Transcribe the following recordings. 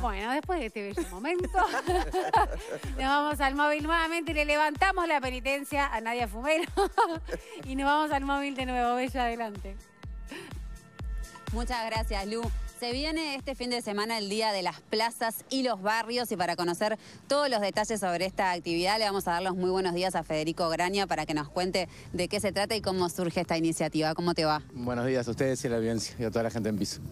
Bueno, después de este bello momento, nos vamos al móvil nuevamente, y le levantamos la penitencia a Nadia Fumero y nos vamos al móvil de nuevo. Bella, adelante. Muchas gracias, Lu. Se viene este fin de semana el Día de las Plazas y los Barrios y para conocer todos los detalles sobre esta actividad le vamos a dar los muy buenos días a Federico Graña para que nos cuente de qué se trata y cómo surge esta iniciativa. ¿Cómo te va? Buenos días a ustedes y a la audiencia y a toda la gente en piso.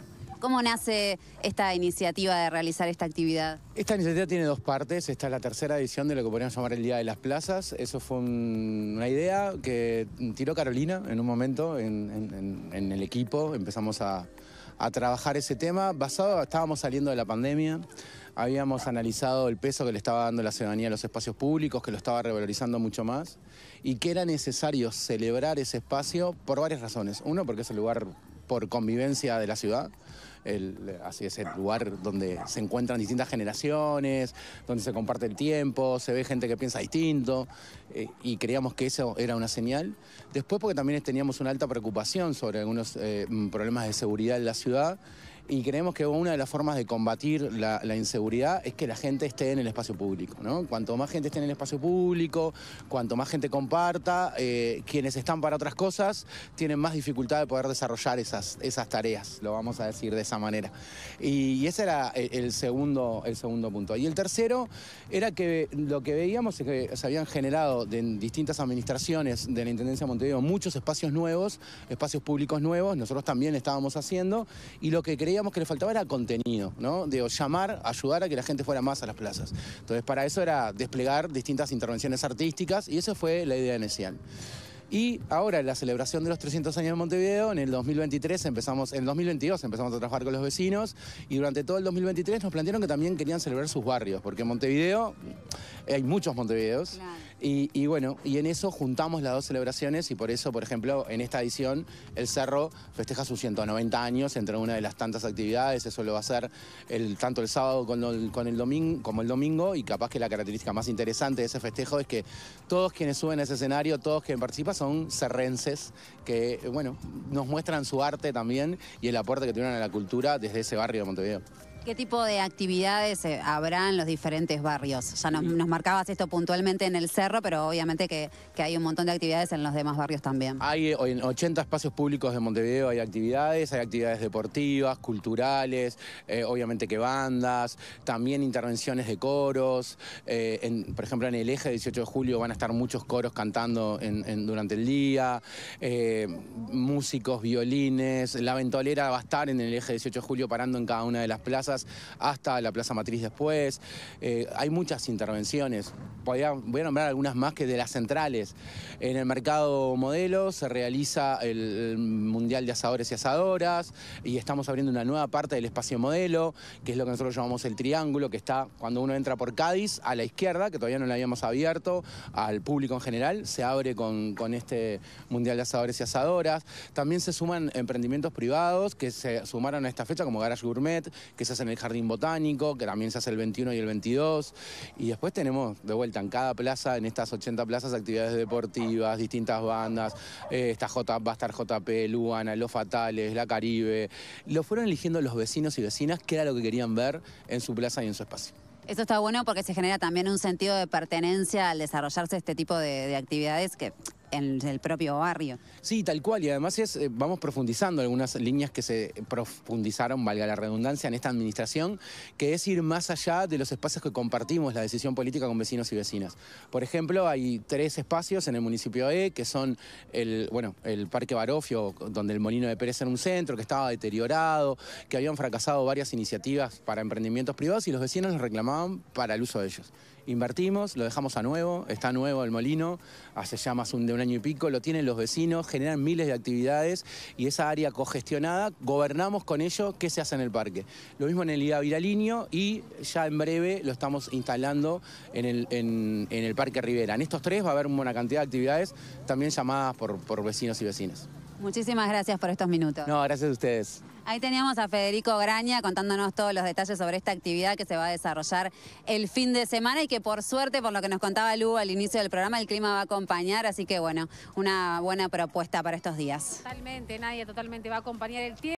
¿Cómo nace esta iniciativa de realizar esta actividad? Esta iniciativa tiene dos partes. Esta es la tercera edición de lo que podríamos llamar el Día de las Plazas. Eso fue una idea que tiró Carolina en un momento en, el equipo. Empezamos a, trabajar ese tema. Basado, estábamos saliendo de la pandemia, habíamos analizado el peso que le estaba dando la ciudadanía a los espacios públicos, que lo estaba revalorizando mucho más, y que era necesario celebrar ese espacio por varias razones. Uno, porque es el lugar por convivencia de la ciudad. El, así es el lugar donde se encuentran distintas generaciones, donde se comparte el tiempo, se ve gente que piensa distinto eh, y creíamos que eso era una señal. Después porque también teníamos una alta preocupación sobre algunos eh, problemas de seguridad en la ciudad y creemos que una de las formas de combatir la, inseguridad es que la gente esté en el espacio público. ¿no? Cuanto más gente esté en el espacio público, cuanto más gente comparta, eh, quienes están para otras cosas tienen más dificultad de poder desarrollar esas, esas tareas, lo vamos a decir de esa manera. Y, ese era el, segundo, el segundo punto. Y el tercero era que lo que veíamos es que se habían generado de, en distintas administraciones de la Intendencia de Montevideo muchos espacios nuevos, espacios públicos nuevos, nosotros también estábamos haciendo, y lo que que le faltaba era contenido, ¿no? De llamar, ayudar a que la gente fuera más a las plazas. Entonces, para eso era desplegar distintas intervenciones artísticas y esa fue la idea de inicial. Y ahora, en la celebración de los 300 años de Montevideo, en el 2023 empezamos, en el 2022 empezamos a trabajar con los vecinos y durante todo el 2023 nos plantearon que también querían celebrar sus barrios, porque Montevideo hay muchos Montevideos. Y, bueno, y en eso juntamos las dos celebraciones y por eso, por ejemplo, en esta edición el Cerro festeja sus 190 años entre una de las tantas actividades, eso lo va a hacer el, tanto el sábado con el, domingo, como el domingo y capaz que la característica más interesante de ese festejo es que todos quienes suben a ese escenario, todos quienes participan son cerrenses, que, bueno, nos muestran su arte también y el aporte que tienen a la cultura desde ese barrio de Montevideo. ¿Qué tipo de actividades eh, habrá en los diferentes barrios? Ya nos, marcabas esto puntualmente en el cerro, pero obviamente que, hay un montón de actividades en los demás barrios también. Hay eh, en 80 espacios públicos de Montevideo hay actividades, hay actividades deportivas, culturales, eh, obviamente que bandas, también intervenciones de coros. por ejemplo, en el eje 18 de julio van a estar muchos coros cantando durante el día, músicos, violines, la ventolera va a estar en el eje 18 de julio parando en cada una de las plazas hasta la Plaza Matriz después. Eh, hay muchas intervenciones. voy a, nombrar algunas más que de las centrales. En el mercado modelo se realiza el, Mundial de Asadores y Asadoras y estamos abriendo una nueva parte del espacio modelo, que es lo que nosotros llamamos el triángulo, que está cuando uno entra por Cádiz a la izquierda, que todavía no la habíamos abierto al público en general, se abre con, con este Mundial de Asadores y Asadoras. También se suman emprendimientos privados que se sumaron a esta fecha, como Garage Gourmet, que se en el Jardín Botánico, que también se hace el 21 y el 22. Y después tenemos de vuelta en cada plaza, en estas 80 plazas, actividades deportivas, distintas bandas. Eh, esta J, va a estar JP, Luana, Los Fatales, La Caribe. Lo fueron eligiendo los vecinos y vecinas, qué era lo que querían ver en su plaza y en su espacio. Eso está bueno porque se genera también un sentido de pertenencia al desarrollarse este tipo de, de actividades que en el propio barrio. Sí, tal cual, y además eh, vamos profundizando algunas líneas que se profundizaron, valga la redundancia, en esta administración, que es ir más allá de los espacios que compartimos la decisión política con vecinos y vecinas. Por ejemplo, hay tres espacios en el municipio E, que son el, bueno, el Parque Barofio, donde el Molino de Pérez era un centro, que estaba deteriorado, que habían fracasado varias iniciativas para emprendimientos privados y los vecinos los reclamaban para el uso de ellos. Invertimos, lo dejamos a nuevo, está nuevo el molino, hace ya más de un año y pico, lo tienen los vecinos, generan miles de actividades y esa área cogestionada, gobernamos con ello qué se hace en el parque. Lo mismo en el Ida Viraliño y ya en breve lo estamos instalando en el, Parque Rivera. En estos tres va a haber una cantidad de actividades, también llamadas por vecinos y vecinas. Muchísimas gracias por estos minutos. No, gracias a ustedes. Ahí teníamos a Federico Graña contándonos todos los detalles sobre esta actividad que se va a desarrollar el fin de semana y que por suerte, por lo que nos contaba Lu al inicio del programa, el clima va a acompañar, así que bueno, una buena propuesta para estos días. Totalmente, nadie totalmente va a acompañar el tiempo.